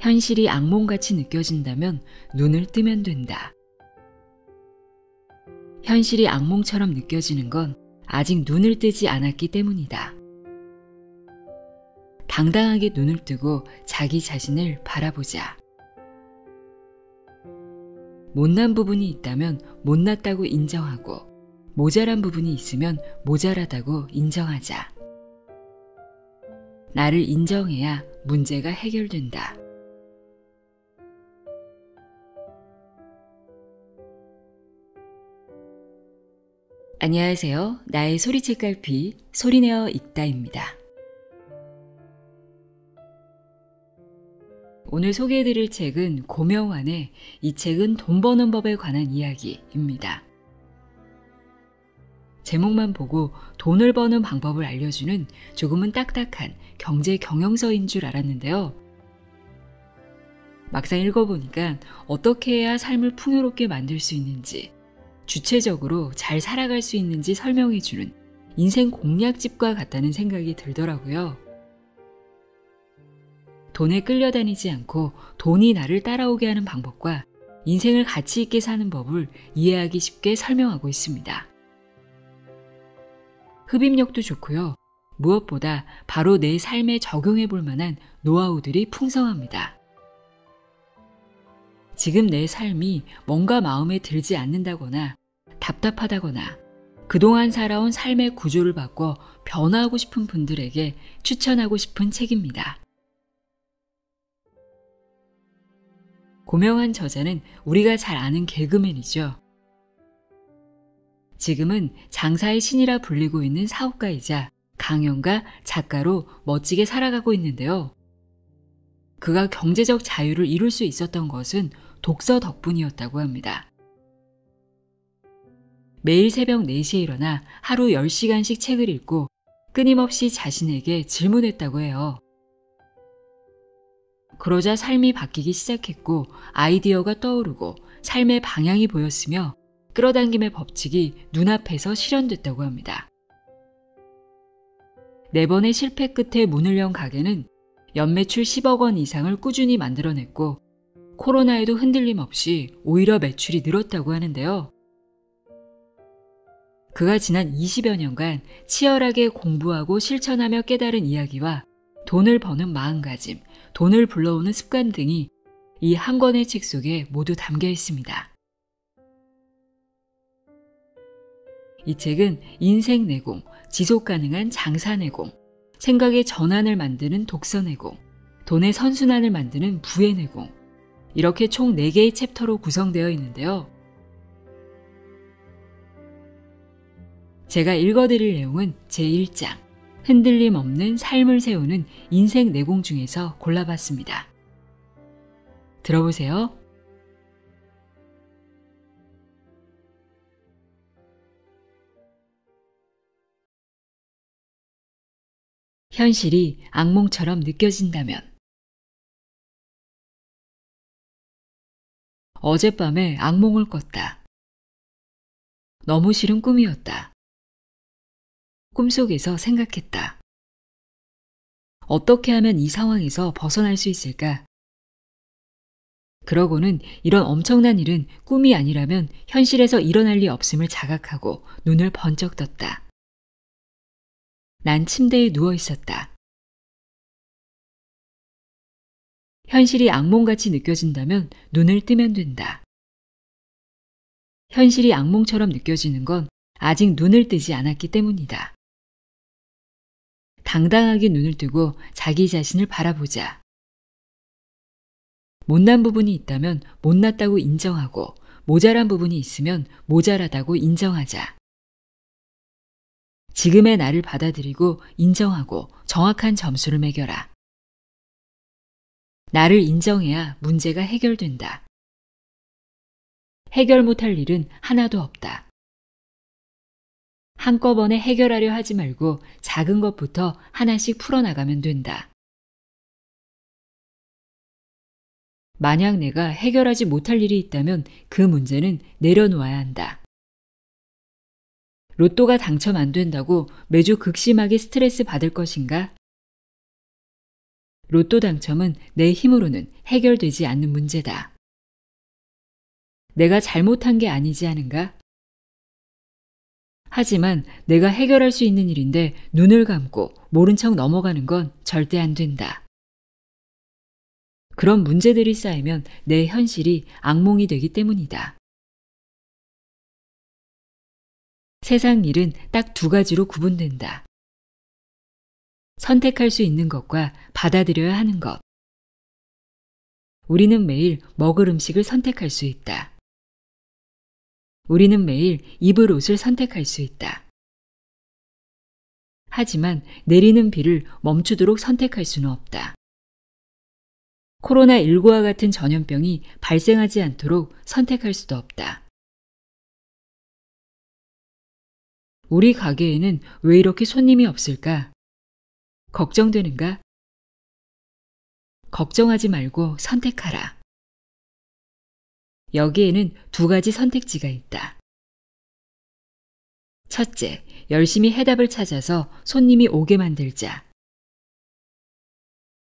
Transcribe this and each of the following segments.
현실이 악몽같이 느껴진다면 눈을 뜨면 된다. 현실이 악몽처럼 느껴지는 건 아직 눈을 뜨지 않았기 때문이다. 당당하게 눈을 뜨고 자기 자신을 바라보자. 못난 부분이 있다면 못났다고 인정하고 모자란 부분이 있으면 모자라다고 인정하자. 나를 인정해야 문제가 해결된다. 안녕하세요. 나의 소리책 갈피 소리내어 읽다입니다. 오늘 소개해드릴 책은 고명환의 이 책은 돈 버는 법에 관한 이야기입니다. 제목만 보고 돈을 버는 방법을 알려주는 조금은 딱딱한 경제 경영서인 줄 알았는데요. 막상 읽어보니까 어떻게 해야 삶을 풍요롭게 만들 수 있는지, 주체적으로 잘 살아갈 수 있는지 설명해주는 인생 공략집과 같다는 생각이 들더라고요. 돈에 끌려다니지 않고 돈이 나를 따라오게 하는 방법과 인생을 가치 있게 사는 법을 이해하기 쉽게 설명하고 있습니다. 흡입력도 좋고요. 무엇보다 바로 내 삶에 적용해 볼 만한 노하우들이 풍성합니다. 지금 내 삶이 뭔가 마음에 들지 않는다거나 답답하다거나 그동안 살아온 삶의 구조를 바꿔 변화하고 싶은 분들에게 추천하고 싶은 책입니다. 고명한 저자는 우리가 잘 아는 개그맨이죠. 지금은 장사의 신이라 불리고 있는 사업가이자 강연가, 작가로 멋지게 살아가고 있는데요. 그가 경제적 자유를 이룰 수 있었던 것은 독서 덕분이었다고 합니다. 매일 새벽 4시에 일어나 하루 10시간씩 책을 읽고 끊임없이 자신에게 질문했다고 해요. 그러자 삶이 바뀌기 시작했고 아이디어가 떠오르고 삶의 방향이 보였으며 끌어당김의 법칙이 눈앞에서 실현됐다고 합니다. 네 번의 실패 끝에 문을 연 가게는 연매출 10억 원 이상을 꾸준히 만들어냈고 코로나에도 흔들림 없이 오히려 매출이 늘었다고 하는데요. 그가 지난 20여 년간 치열하게 공부하고 실천하며 깨달은 이야기와 돈을 버는 마음가짐, 돈을 불러오는 습관 등이 이 한 권의 책 속에 모두 담겨 있습니다. 이 책은 인생 내공, 지속 가능한 장사 내공, 생각의 전환을 만드는 독서 내공, 돈의 선순환을 만드는 부의 내공, 이렇게 총 4개의 챕터로 구성되어 있는데요. 제가 읽어드릴 내용은 제1장 흔들림 없는 삶을 세우는 인생 내공 중에서 골라봤습니다. 들어보세요. 현실이 악몽처럼 느껴진다면 어젯밤에 악몽을 꿨다. 너무 싫은 꿈이었다. 꿈속에서 생각했다. 어떻게 하면 이 상황에서 벗어날 수 있을까? 그러고는 이런 엄청난 일은 꿈이 아니라면 현실에서 일어날 리 없음을 자각하고 눈을 번쩍 떴다. 난 침대에 누워 있었다. 현실이 악몽같이 느껴진다면 눈을 뜨면 된다. 현실이 악몽처럼 느껴지는 건 아직 눈을 뜨지 않았기 때문이다. 당당하게 눈을 뜨고 자기 자신을 바라보자. 못난 부분이 있다면 못났다고 인정하고 모자란 부분이 있으면 모자라다고 인정하자. 지금의 나를 받아들이고 인정하고 정확한 점수를 매겨라. 나를 인정해야 문제가 해결된다. 해결 못할 일은 하나도 없다. 한꺼번에 해결하려 하지 말고 작은 것부터 하나씩 풀어나가면 된다. 만약 내가 해결하지 못할 일이 있다면 그 문제는 내려놓아야 한다. 로또가 당첨 안 된다고 매주 극심하게 스트레스 받을 것인가? 로또 당첨은 내 힘으로는 해결되지 않는 문제다. 내가 잘못한 게 아니지 않은가? 하지만 내가 해결할 수 있는 일인데 눈을 감고 모른 척 넘어가는 건 절대 안 된다. 그런 문제들이 쌓이면 내 현실이 악몽이 되기 때문이다. 세상 일은 딱 두 가지로 구분된다. 선택할 수 있는 것과 받아들여야 하는 것. 우리는 매일 먹을 음식을 선택할 수 있다. 우리는 매일 입을 옷을 선택할 수 있다. 하지만 내리는 비를 멈추도록 선택할 수는 없다. 코로나19와 같은 전염병이 발생하지 않도록 선택할 수도 없다. 우리 가게에는 왜 이렇게 손님이 없을까? 걱정되는가? 걱정하지 말고 선택하라. 여기에는 두 가지 선택지가 있다. 첫째, 열심히 해답을 찾아서 손님이 오게 만들자.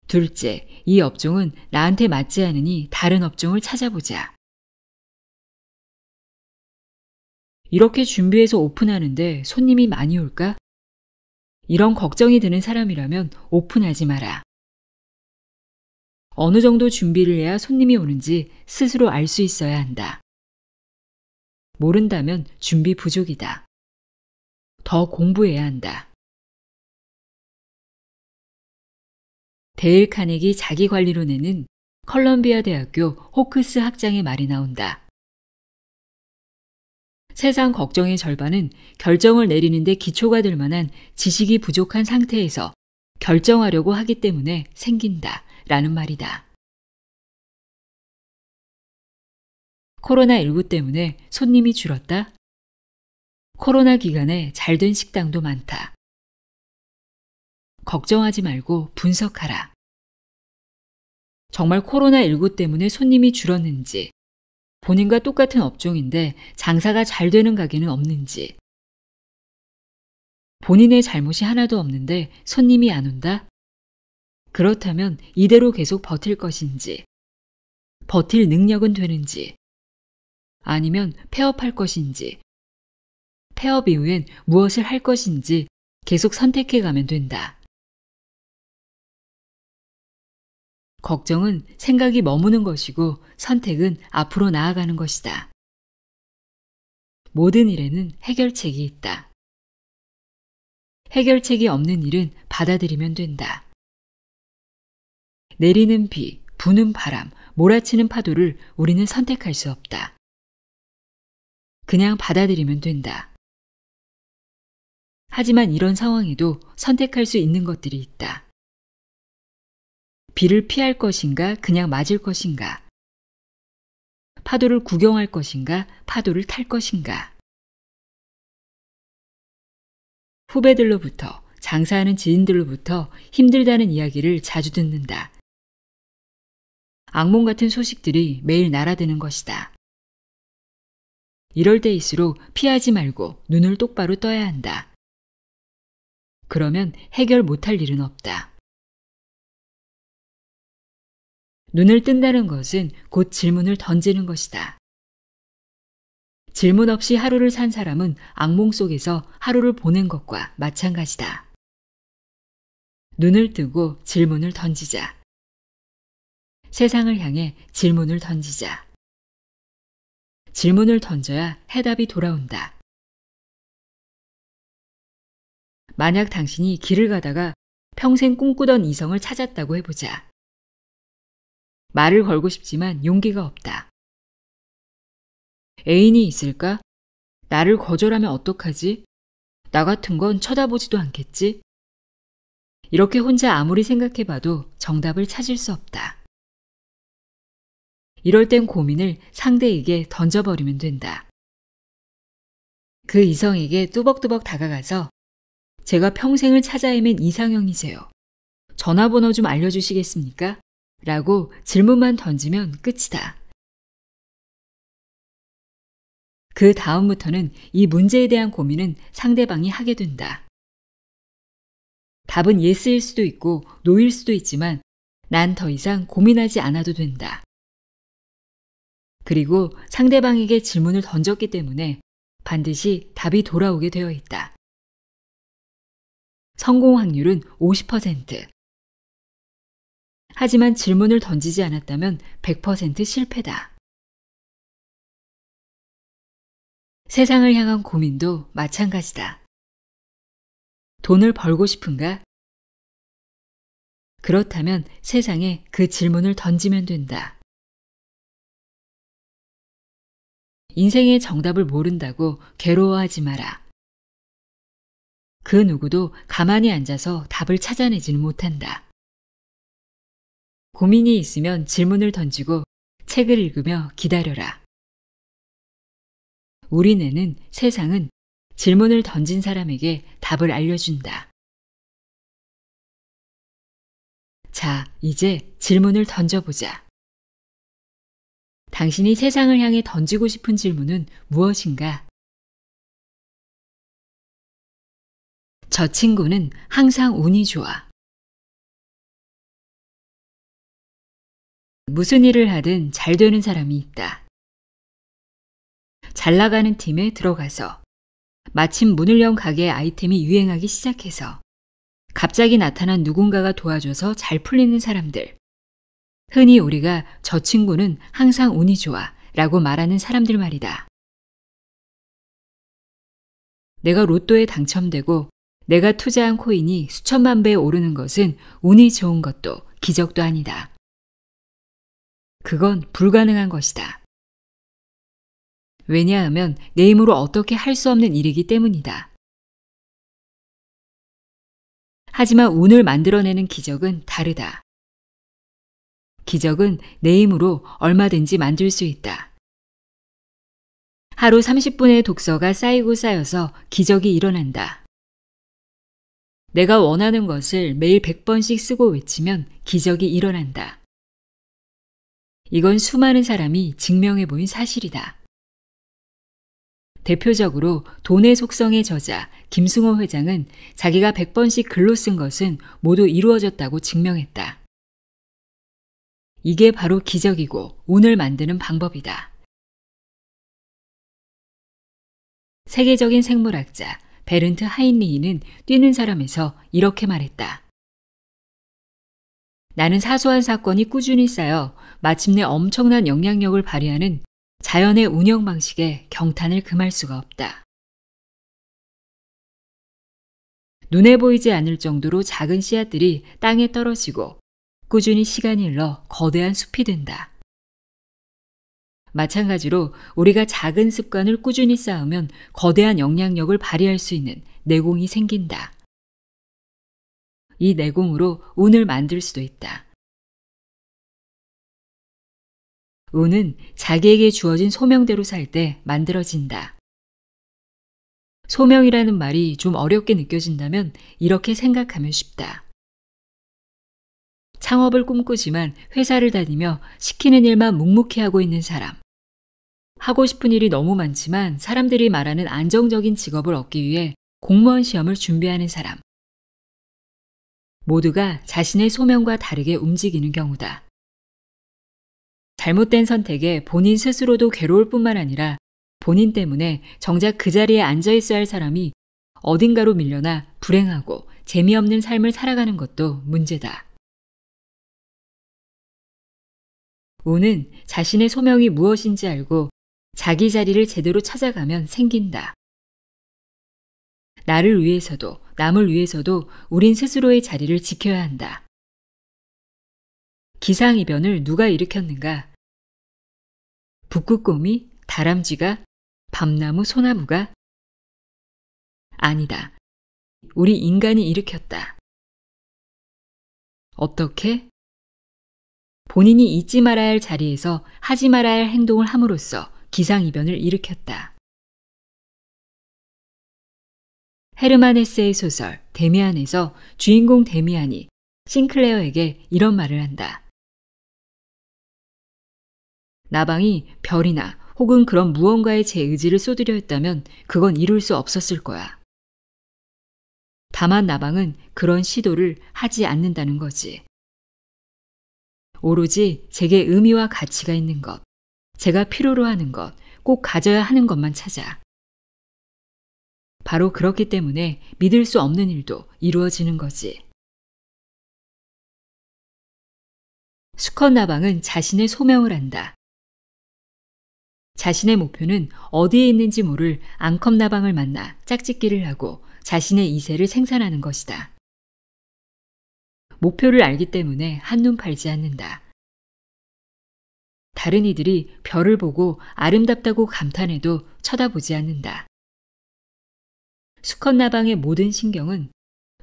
둘째, 이 업종은 나한테 맞지 않으니 다른 업종을 찾아보자. 이렇게 준비해서 오픈하는데 손님이 많이 올까? 이런 걱정이 드는 사람이라면 오픈하지 마라. 어느 정도 준비를 해야 손님이 오는지 스스로 알 수 있어야 한다. 모른다면 준비 부족이다. 더 공부해야 한다. 데일 카네기 자기 관리론에는 컬럼비아 대학교 호크스 학장의 말이 나온다. 세상 걱정의 절반은 결정을 내리는데 기초가 될 만한 지식이 부족한 상태에서 결정하려고 하기 때문에 생긴다. 라는 말이다. 코로나19 때문에 손님이 줄었다. 코로나 기간에 잘 된 식당도 많다. 걱정하지 말고 분석하라. 정말 코로나19 때문에 손님이 줄었는지, 본인과 똑같은 업종인데 장사가 잘 되는 가게는 없는지, 본인의 잘못이 하나도 없는데 손님이 안 온다? 그렇다면 이대로 계속 버틸 것인지, 버틸 능력은 되는지, 아니면 폐업할 것인지, 폐업 이후엔 무엇을 할 것인지 계속 선택해 가면 된다. 걱정은 생각이 머무는 것이고 선택은 앞으로 나아가는 것이다. 모든 일에는 해결책이 있다. 해결책이 없는 일은 받아들이면 된다. 내리는 비, 부는 바람, 몰아치는 파도를 우리는 선택할 수 없다. 그냥 받아들이면 된다. 하지만 이런 상황에도 선택할 수 있는 것들이 있다. 비를 피할 것인가, 그냥 맞을 것인가. 파도를 구경할 것인가, 파도를 탈 것인가. 후배들로부터, 장사하는 지인들로부터 힘들다는 이야기를 자주 듣는다. 악몽 같은 소식들이 매일 날아드는 것이다. 이럴 때일수록 피하지 말고 눈을 똑바로 떠야 한다. 그러면 해결 못할 일은 없다. 눈을 뜬다는 것은 곧 질문을 던지는 것이다. 질문 없이 하루를 산 사람은 악몽 속에서 하루를 보낸 것과 마찬가지다. 눈을 뜨고 질문을 던지자. 세상을 향해 질문을 던지자. 질문을 던져야 해답이 돌아온다. 만약 당신이 길을 가다가 평생 꿈꾸던 이성을 찾았다고 해보자. 말을 걸고 싶지만 용기가 없다. 애인이 있을까? 나를 거절하면 어떡하지? 나 같은 건 쳐다보지도 않겠지? 이렇게 혼자 아무리 생각해봐도 정답을 찾을 수 없다. 이럴 땐 고민을 상대에게 던져버리면 된다. 그 이성에게 뚜벅뚜벅 다가가서 제가 평생을 찾아 헤맨 이상형이세요. 전화번호 좀 알려주시겠습니까? 라고 질문만 던지면 끝이다. 그 다음부터는 이 문제에 대한 고민은 상대방이 하게 된다. 답은 예스일 수도 있고 노일 수도 있지만 난 더 이상 고민하지 않아도 된다. 그리고 상대방에게 질문을 던졌기 때문에 반드시 답이 돌아오게 되어 있다. 성공 확률은 50%. 하지만 질문을 던지지 않았다면 100% 실패다. 세상을 향한 고민도 마찬가지다. 돈을 벌고 싶은가? 그렇다면 세상에 그 질문을 던지면 된다. 인생의 정답을 모른다고 괴로워하지 마라. 그 누구도 가만히 앉아서 답을 찾아내지는 못한다. 고민이 있으면 질문을 던지고 책을 읽으며 기다려라. 우리네는 세상은 질문을 던진 사람에게 답을 알려준다. 자, 이제 질문을 던져보자. 당신이 세상을 향해 던지고 싶은 질문은 무엇인가? 저 친구는 항상 운이 좋아. 무슨 일을 하든 잘 되는 사람이 있다. 잘 나가는 팀에 들어가서 마침 문을 연가게 아이템이 유행하기 시작해서 갑자기 나타난 누군가가 도와줘서 잘 풀리는 사람들. 흔히 우리가 저 친구는 항상 운이 좋아 라고 말하는 사람들 말이다. 내가 로또에 당첨되고 내가 투자한 코인이 수천만 배 오르는 것은 운이 좋은 것도 기적도 아니다. 그건 불가능한 것이다. 왜냐하면 내 힘으로 어떻게 할 수 없는 일이기 때문이다. 하지만 운을 만들어내는 기적은 다르다. 기적은 내 힘으로 얼마든지 만들 수 있다. 하루 30분의 독서가 쌓이고 쌓여서 기적이 일어난다. 내가 원하는 것을 매일 100번씩 쓰고 외치면 기적이 일어난다. 이건 수많은 사람이 증명해 보인 사실이다. 대표적으로 돈의 속성의 저자 김승호 회장은 자기가 100번씩 글로 쓴 것은 모두 이루어졌다고 증명했다. 이게 바로 기적이고 운을 만드는 방법이다. 세계적인 생물학자 베른트 하인리히는 뛰는 사람에서 이렇게 말했다. 나는 사소한 사건이 꾸준히 쌓여 마침내 엄청난 영향력을 발휘하는 자연의 운영 방식에 경탄을 금할 수가 없다. 눈에 보이지 않을 정도로 작은 씨앗들이 땅에 떨어지고 꾸준히 시간이 흘러 거대한 숲이 된다. 마찬가지로 우리가 작은 습관을 꾸준히 쌓으면 거대한 영향력을 발휘할 수 있는 내공이 생긴다. 이 내공으로 운을 만들 수도 있다. 운은 자기에게 주어진 소명대로 살 때 만들어진다. 소명이라는 말이 좀 어렵게 느껴진다면 이렇게 생각하면 쉽다. 창업을 꿈꾸지만 회사를 다니며 시키는 일만 묵묵히 하고 있는 사람. 하고 싶은 일이 너무 많지만 사람들이 말하는 안정적인 직업을 얻기 위해 공무원 시험을 준비하는 사람. 모두가 자신의 소명과 다르게 움직이는 경우다. 잘못된 선택에 본인 스스로도 괴로울 뿐만 아니라 본인 때문에 정작 그 자리에 앉아 있어야 할 사람이 어딘가로 밀려나 불행하고 재미없는 삶을 살아가는 것도 문제다. 운은 자신의 소명이 무엇인지 알고 자기 자리를 제대로 찾아가면 생긴다. 나를 위해서도 남을 위해서도 우린 스스로의 자리를 지켜야 한다. 기상이변을 누가 일으켰는가? 북극곰이, 다람쥐가, 밤나무, 소나무가? 아니다. 우리 인간이 일으켰다. 어떻게? 본인이 잊지 말아야 할 자리에서 하지 말아야 할 행동을 함으로써 기상이변을 일으켰다. 헤르만 헤세의 소설 데미안에서 주인공 데미안이 싱클레어에게 이런 말을 한다. 나방이 별이나 혹은 그런 무언가에 제 의지를 쏟으려 했다면 그건 이룰 수 없었을 거야. 다만 나방은 그런 시도를 하지 않는다는 거지. 오로지 제게 의미와 가치가 있는 것, 제가 필요로 하는 것, 꼭 가져야 하는 것만 찾아. 바로 그렇기 때문에 믿을 수 없는 일도 이루어지는 거지. 수컷 나방은 자신의 소명을 한다. 자신의 목표는 어디에 있는지 모를 앙컵 나방을 만나 짝짓기를 하고 자신의 이세를 생산하는 것이다. 목표를 알기 때문에 한눈 팔지 않는다. 다른 이들이 별을 보고 아름답다고 감탄해도 쳐다보지 않는다. 수컷 나방의 모든 신경은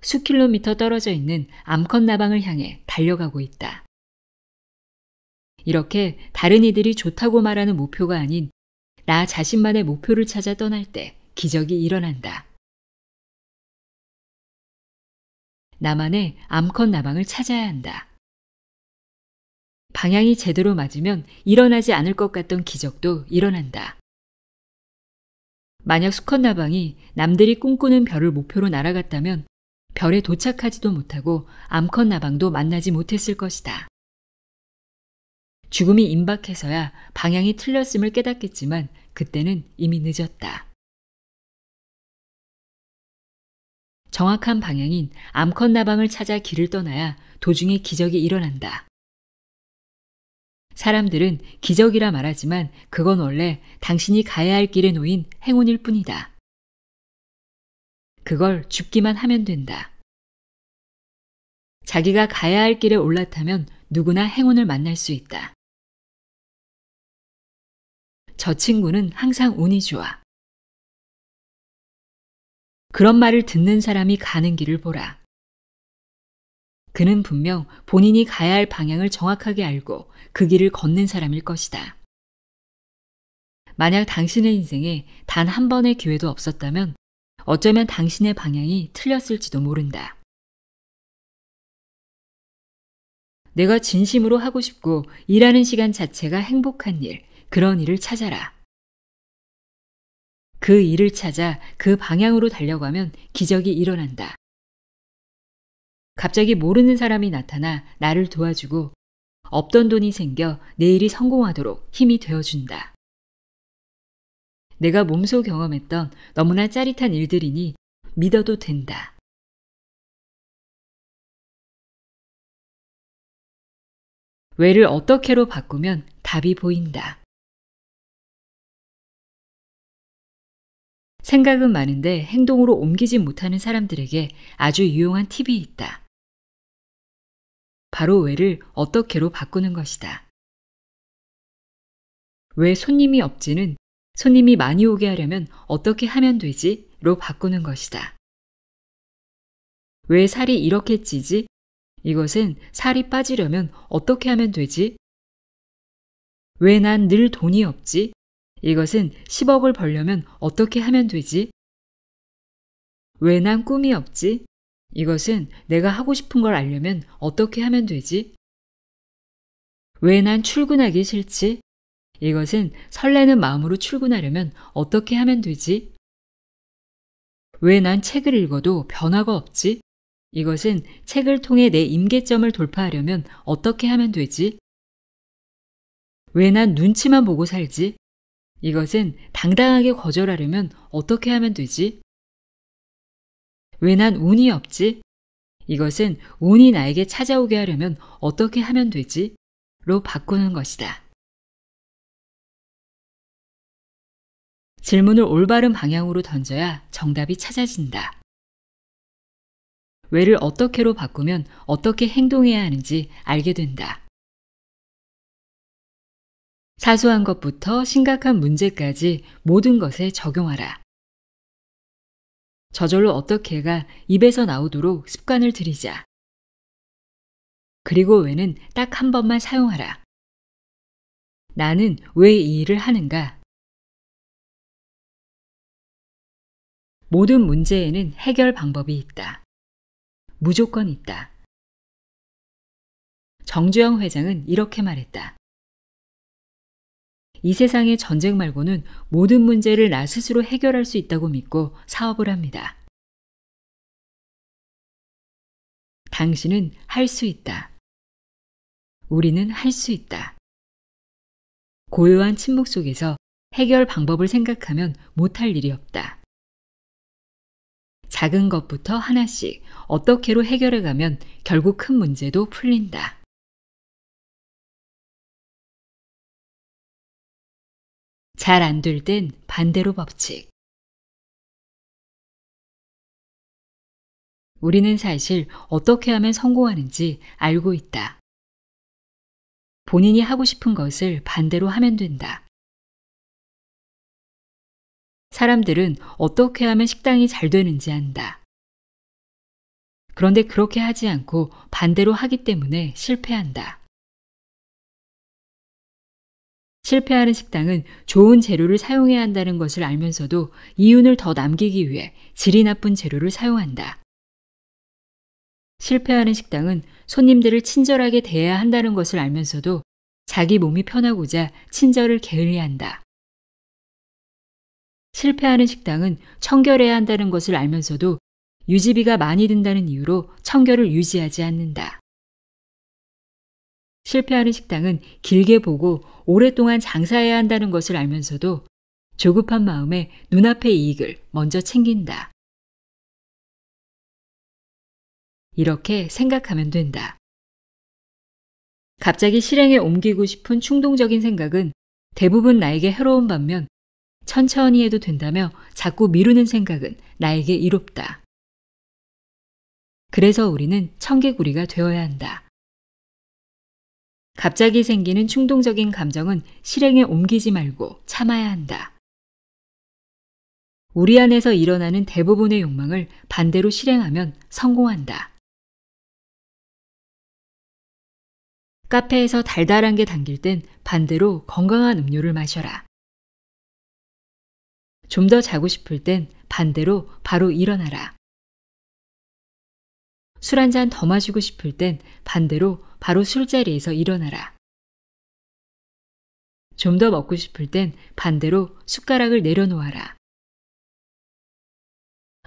수킬로미터 떨어져 있는 암컷 나방을 향해 달려가고 있다. 이렇게 다른 이들이 좋다고 말하는 목표가 아닌 나 자신만의 목표를 찾아 떠날 때 기적이 일어난다. 나만의 암컷 나방을 찾아야 한다. 방향이 제대로 맞으면 일어나지 않을 것 같던 기적도 일어난다. 만약 수컷 나방이 남들이 꿈꾸는 별을 목표로 날아갔다면 별에 도착하지도 못하고 암컷 나방도 만나지 못했을 것이다. 죽음이 임박해서야 방향이 틀렸음을 깨닫겠지만 그때는 이미 늦었다. 정확한 방향인 암컷 나방을 찾아 길을 떠나야 도중에 기적이 일어난다. 사람들은 기적이라 말하지만 그건 원래 당신이 가야 할 길에 놓인 행운일 뿐이다. 그걸 죽기만 하면 된다. 자기가 가야 할 길에 올라타면 누구나 행운을 만날 수 있다. 저 친구는 항상 운이 좋아. 그런 말을 듣는 사람이 가는 길을 보라. 그는 분명 본인이 가야 할 방향을 정확하게 알고 그 길을 걷는 사람일 것이다. 만약 당신의 인생에 단 한 번의 기회도 없었다면 어쩌면 당신의 방향이 틀렸을지도 모른다. 내가 진심으로 하고 싶고 일하는 시간 자체가 행복한 일, 그런 일을 찾아라. 그 일을 찾아 그 방향으로 달려가면 기적이 일어난다. 갑자기 모르는 사람이 나타나 나를 도와주고 없던 돈이 생겨 내 일이 성공하도록 힘이 되어준다. 내가 몸소 경험했던 너무나 짜릿한 일들이니 믿어도 된다. 왜를 어떻게로 바꾸면 답이 보인다. 생각은 많은데 행동으로 옮기지 못하는 사람들에게 아주 유용한 팁이 있다. 바로 왜를 어떻게로 바꾸는 것이다. 왜 손님이 없지는 손님이 많이 오게 하려면 어떻게 하면 되지로 바꾸는 것이다. 왜 살이 이렇게 찌지? 이것은 살이 빠지려면 어떻게 하면 되지? 왜 난 늘 돈이 없지? 이것은 10억을 벌려면 어떻게 하면 되지? 왜 난 꿈이 없지? 이것은 내가 하고 싶은 걸 알려면 어떻게 하면 되지? 왜 난 출근하기 싫지? 이것은 설레는 마음으로 출근하려면 어떻게 하면 되지? 왜 난 책을 읽어도 변화가 없지? 이것은 책을 통해 내 임계점을 돌파하려면 어떻게 하면 되지? 왜 난 눈치만 보고 살지? 이것은 당당하게 거절하려면 어떻게 하면 되지? 왜 난 운이 없지? 이것은 운이 나에게 찾아오게 하려면 어떻게 하면 되지? 로 바꾸는 것이다. 질문을 올바른 방향으로 던져야 정답이 찾아진다. 왜를 어떻게로 바꾸면 어떻게 행동해야 하는지 알게 된다. 사소한 것부터 심각한 문제까지 모든 것에 적용하라. 저절로 어떻게가 입에서 나오도록 습관을 들이자. 그리고 왜는 딱 한 번만 사용하라. 나는 왜 이 일을 하는가? 모든 문제에는 해결 방법이 있다. 무조건 있다. 정주영 회장은 이렇게 말했다. 이 세상의 전쟁 말고는 모든 문제를 나 스스로 해결할 수 있다고 믿고 사업을 합니다. 당신은 할 수 있다. 우리는 할 수 있다. 고요한 침묵 속에서 해결 방법을 생각하면 못할 일이 없다. 작은 것부터 하나씩 어떻게로 해결해 가면 결국 큰 문제도 풀린다. 잘안될땐 반대로 법칙. 우리는 사실 어떻게 하면 성공하는지 알고 있다. 본인이 하고 싶은 것을 반대로 하면 된다. 사람들은 어떻게 하면 식당이 잘 되는지 안다. 그런데 그렇게 하지 않고 반대로 하기 때문에 실패한다. 실패하는 식당은 좋은 재료를 사용해야 한다는 것을 알면서도 이윤을 더 남기기 위해 질이 나쁜 재료를 사용한다. 실패하는 식당은 손님들을 친절하게 대해야 한다는 것을 알면서도 자기 몸이 편하고자 친절을 게을리 한다. 실패하는 식당은 청결해야 한다는 것을 알면서도 유지비가 많이 든다는 이유로 청결을 유지하지 않는다. 실패하는 식당은 길게 보고 오랫동안 장사해야 한다는 것을 알면서도 조급한 마음에 눈앞의 이익을 먼저 챙긴다. 이렇게 생각하면 된다. 갑자기 실행에 옮기고 싶은 충동적인 생각은 대부분 나에게 해로운 반면 천천히 해도 된다며 자꾸 미루는 생각은 나에게 이롭다. 그래서 우리는 청개구리가 되어야 한다. 갑자기 생기는 충동적인 감정은 실행에 옮기지 말고 참아야 한다. 우리 안에서 일어나는 대부분의 욕망을 반대로 실행하면 성공한다. 카페에서 달달한 게 당길 땐 반대로 건강한 음료를 마셔라. 좀 더 자고 싶을 땐 반대로 바로 일어나라. 술 한 잔 더 마시고 싶을 땐 반대로 바로 술자리에서 일어나라. 좀 더 먹고 싶을 땐 반대로 숟가락을 내려놓아라.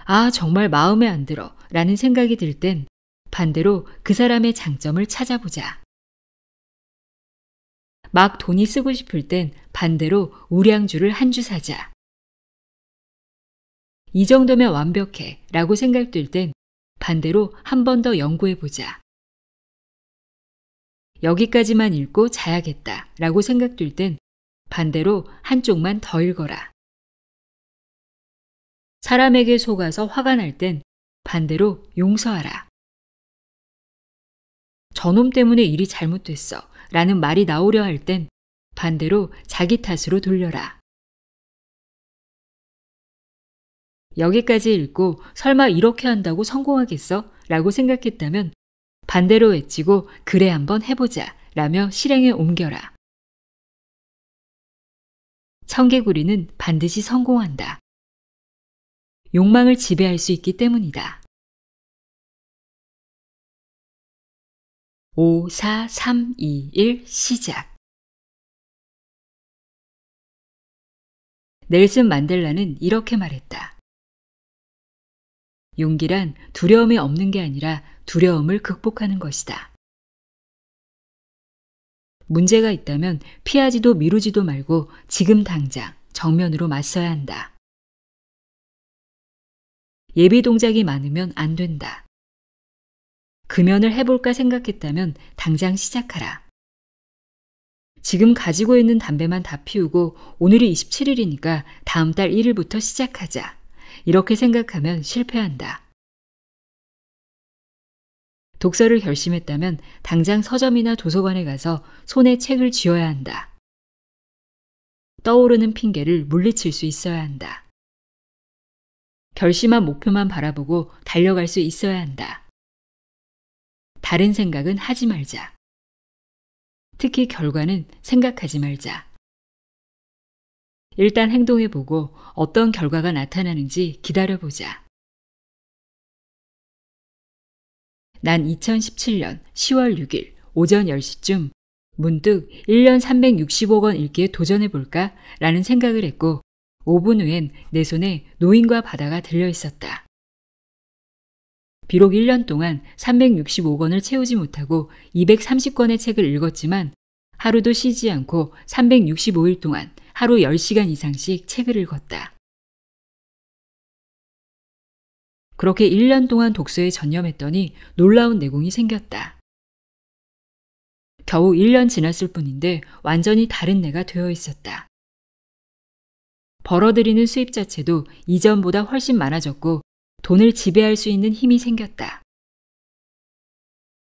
아, 정말 마음에 안 들어 라는 생각이 들 땐 반대로 그 사람의 장점을 찾아보자. 막 돈이 쓰고 싶을 땐 반대로 우량주를 한 주 사자. 이 정도면 완벽해 라고 생각될 땐 반대로 한 번 더 연구해보자. 여기까지만 읽고 자야겠다 라고 생각될 땐 반대로 한쪽만 더 읽어라. 사람에게 속아서 화가 날 땐 반대로 용서하라. 저놈 때문에 일이 잘못됐어 라는 말이 나오려 할 땐 반대로 자기 탓으로 돌려라. 여기까지 읽고 설마 이렇게 한다고 성공하겠어? 라고 생각했다면 반대로 외치고 그래 한번 해보자 라며 실행에 옮겨라. 청개구리는 반드시 성공한다. 욕망을 지배할 수 있기 때문이다. 5, 4, 3, 2, 1 시작 넬슨 만델라는 이렇게 말했다. 용기란 두려움이 없는 게 아니라 두려움을 극복하는 것이다. 문제가 있다면 피하지도 미루지도 말고 지금 당장 정면으로 맞서야 한다. 예비 동작이 많으면 안 된다. 금연을 해볼까 생각했다면 당장 시작하라. 지금 가지고 있는 담배만 다 피우고 오늘이 27일이니까 다음 달 1일부터 시작하자. 이렇게 생각하면 실패한다. 독서를 결심했다면 당장 서점이나 도서관에 가서 손에 책을 쥐어야 한다. 떠오르는 핑계를 물리칠 수 있어야 한다. 결심한 목표만 바라보고 달려갈 수 있어야 한다. 다른 생각은 하지 말자. 특히 결과는 생각하지 말자. 일단 행동해보고 어떤 결과가 나타나는지 기다려보자. 난 2017년 10월 6일 오전 10시쯤 문득 1년 3 6 5권 읽기에 도전해볼까? 라는 생각을 했고 5분 후엔 내 손에 노인과 바다가 들려 있었다. 비록 1년 동안 365권을 채우지 못하고 230권의 책을 읽었지만 하루도 쉬지 않고 365일 동안 하루 10시간 이상씩 책을 읽었다. 그렇게 1년 동안 독서에 전념했더니 놀라운 내공이 생겼다. 겨우 1년 지났을 뿐인데 완전히 다른 내가 되어 있었다. 벌어들이는 수입 자체도 이전보다 훨씬 많아졌고 돈을 지배할 수 있는 힘이 생겼다.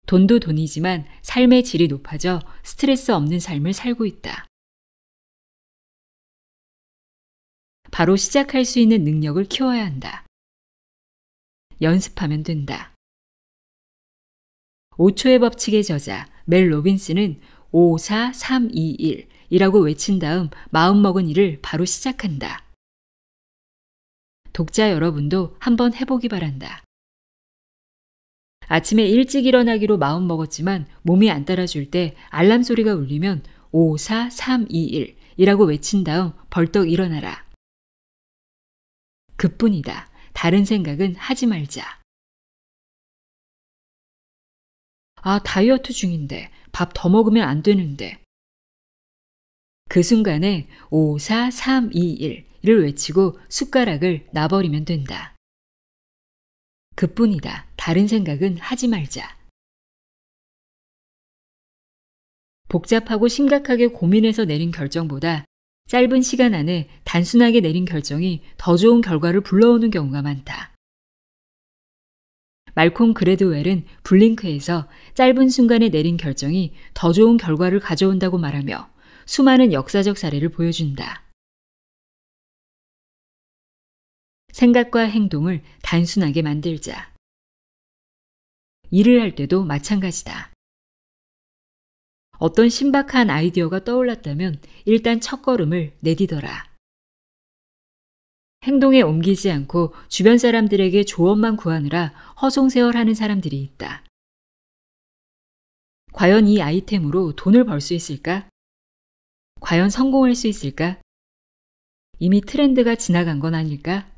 돈도 돈이지만 삶의 질이 높아져 스트레스 없는 삶을 살고 있다. 바로 시작할 수 있는 능력을 키워야 한다. 연습하면 된다. 5초의 법칙의 저자 멜 로빈스는 5, 4, 3, 2, 1 이라고 외친 다음 마음먹은 일을 바로 시작한다. 독자 여러분도 한번 해보기 바란다. 아침에 일찍 일어나기로 마음먹었지만 몸이 안 따라줄 때 알람 소리가 울리면 5, 4, 3, 2, 1 이라고 외친 다음 벌떡 일어나라. 그뿐이다. 다른 생각은 하지 말자. 아, 다이어트 중인데, 밥 더 먹으면 안 되는데. 그 순간에 5, 4, 3, 2, 1을 외치고 숟가락을 놔버리면 된다. 그뿐이다. 다른 생각은 하지 말자. 복잡하고 심각하게 고민해서 내린 결정보다 짧은 시간 안에 단순하게 내린 결정이 더 좋은 결과를 불러오는 경우가 많다. 말콤 그레드웰은 블링크에서 짧은 순간에 내린 결정이 더 좋은 결과를 가져온다고 말하며 수많은 역사적 사례를 보여준다. 생각과 행동을 단순하게 만들자. 일을 할 때도 마찬가지다. 어떤 신박한 아이디어가 떠올랐다면 일단 첫걸음을 내디더라. 행동에 옮기지 않고 주변 사람들에게 조언만 구하느라 허송세월하는 사람들이 있다. 과연 이 아이템으로 돈을 벌 수 있을까? 과연 성공할 수 있을까? 이미 트렌드가 지나간 건 아닐까?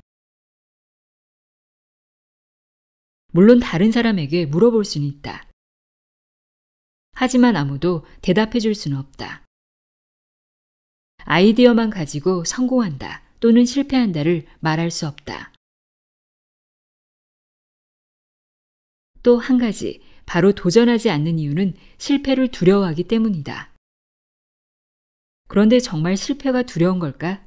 물론 다른 사람에게 물어볼 수는 있다. 하지만 아무도 대답해 줄 수는 없다. 아이디어만 가지고 성공한다 또는 실패한다를 말할 수 없다. 또 한 가지, 바로 도전하지 않는 이유는 실패를 두려워하기 때문이다. 그런데 정말 실패가 두려운 걸까?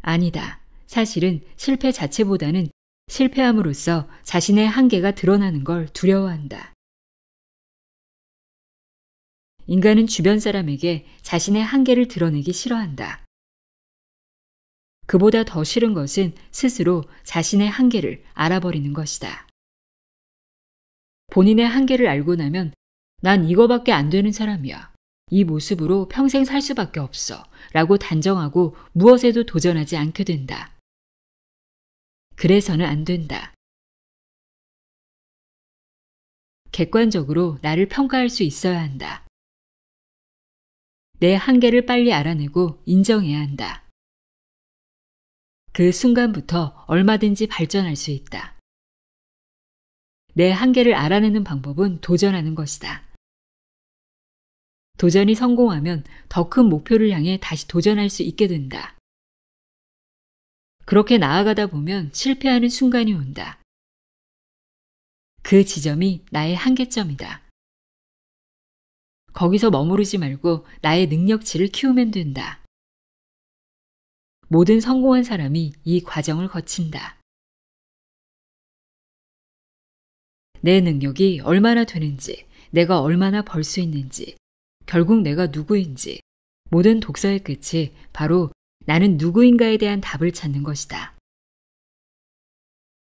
아니다. 사실은 실패 자체보다는 실패함으로써 자신의 한계가 드러나는 걸 두려워한다. 인간은 주변 사람에게 자신의 한계를 드러내기 싫어한다. 그보다 더 싫은 것은 스스로 자신의 한계를 알아버리는 것이다. 본인의 한계를 알고 나면 난 이거밖에 안 되는 사람이야. 이 모습으로 평생 살 수밖에 없어. 라고 단정하고 무엇에도 도전하지 않게 된다. 그래서는 안 된다. 객관적으로 나를 평가할 수 있어야 한다. 내 한계를 빨리 알아내고 인정해야 한다. 그 순간부터 얼마든지 발전할 수 있다. 내 한계를 알아내는 방법은 도전하는 것이다. 도전이 성공하면 더 큰 목표를 향해 다시 도전할 수 있게 된다. 그렇게 나아가다 보면 실패하는 순간이 온다. 그 지점이 나의 한계점이다. 거기서 머무르지 말고 나의 능력치를 키우면 된다. 모든 성공한 사람이 이 과정을 거친다. 내 능력이 얼마나 되는지, 내가 얼마나 벌 수 있는지, 결국 내가 누구인지, 모든 독서의 끝이 바로 나는 누구인가에 대한 답을 찾는 것이다.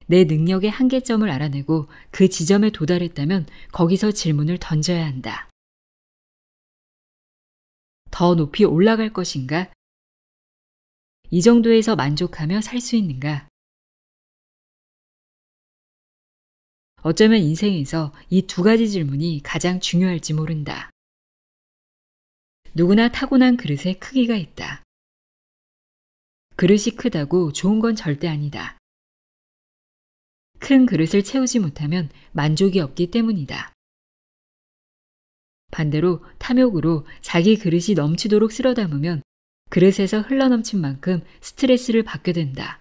내 능력의 한계점을 알아내고 그 지점에 도달했다면 거기서 질문을 던져야 한다. 더 높이 올라갈 것인가? 이 정도에서 만족하며 살 수 있는가? 어쩌면 인생에서 이 두 가지 질문이 가장 중요할지 모른다. 누구나 타고난 그릇의 크기가 있다. 그릇이 크다고 좋은 건 절대 아니다. 큰 그릇을 채우지 못하면 만족이 없기 때문이다. 반대로 탐욕으로 자기 그릇이 넘치도록 쓸어 담으면 그릇에서 흘러넘친 만큼 스트레스를 받게 된다.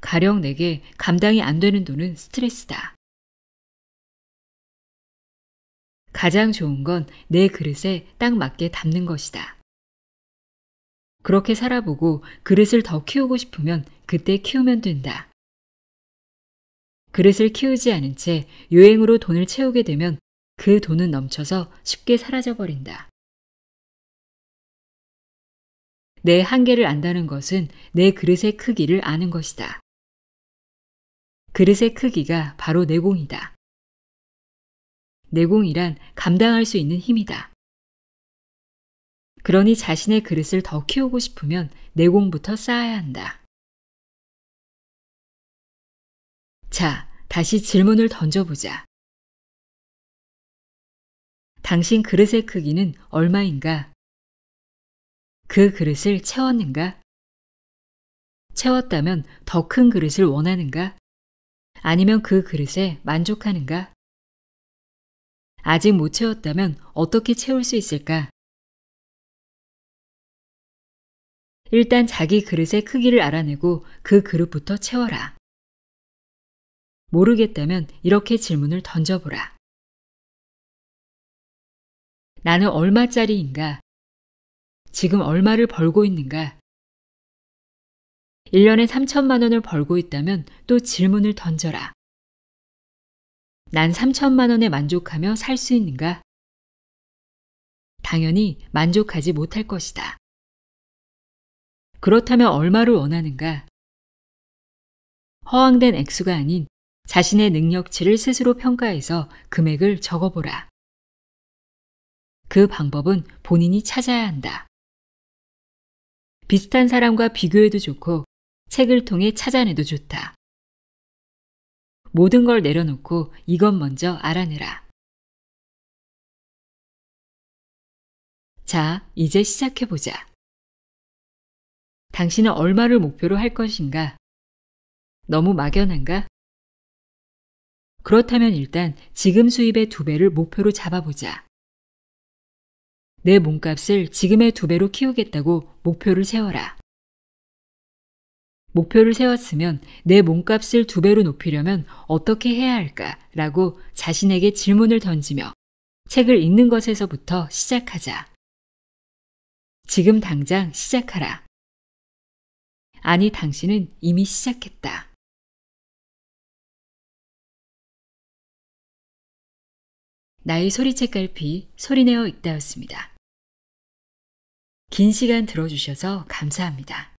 가령 내게 감당이 안 되는 돈은 스트레스다. 가장 좋은 건 내 그릇에 딱 맞게 담는 것이다. 그렇게 살아보고 그릇을 더 키우고 싶으면 그때 키우면 된다. 그릇을 키우지 않은 채 유행으로 돈을 채우게 되면 그 돈은 넘쳐서 쉽게 사라져버린다. 내 한계를 안다는 것은 내 그릇의 크기를 아는 것이다. 그릇의 크기가 바로 내공이다. 내공이란 감당할 수 있는 힘이다. 그러니 자신의 그릇을 더 키우고 싶으면 내공부터 쌓아야 한다. 자, 다시 질문을 던져보자. 당신 그릇의 크기는 얼마인가? 그 그릇을 채웠는가? 채웠다면 더 큰 그릇을 원하는가? 아니면 그 그릇에 만족하는가? 아직 못 채웠다면 어떻게 채울 수 있을까? 일단 자기 그릇의 크기를 알아내고 그 그릇부터 채워라. 모르겠다면 이렇게 질문을 던져보라. 나는 얼마짜리인가? 지금 얼마를 벌고 있는가? 1년에 3천만 원을 벌고 있다면 또 질문을 던져라. 난 3천만 원에 만족하며 살 수 있는가? 당연히 만족하지 못할 것이다. 그렇다면 얼마를 원하는가? 허황된 액수가 아닌 자신의 능력치를 스스로 평가해서 금액을 적어보라. 그 방법은 본인이 찾아야 한다. 비슷한 사람과 비교해도 좋고 책을 통해 찾아내도 좋다. 모든 걸 내려놓고 이것 먼저 알아내라. 자, 이제 시작해보자. 당신은 얼마를 목표로 할 것인가? 너무 막연한가? 그렇다면 일단 지금 수입의 두 배를 목표로 잡아보자. 내 몸값을 지금의 두 배로 키우겠다고 목표를 세워라. 목표를 세웠으면 내 몸값을 두 배로 높이려면 어떻게 해야 할까라고 자신에게 질문을 던지며 책을 읽는 것에서부터 시작하자. 지금 당장 시작하라. 아니, 당신은 이미 시작했다. 나의 소리책 갈피 소리내어 읽다였습니다. 긴 시간 들어주셔서 감사합니다.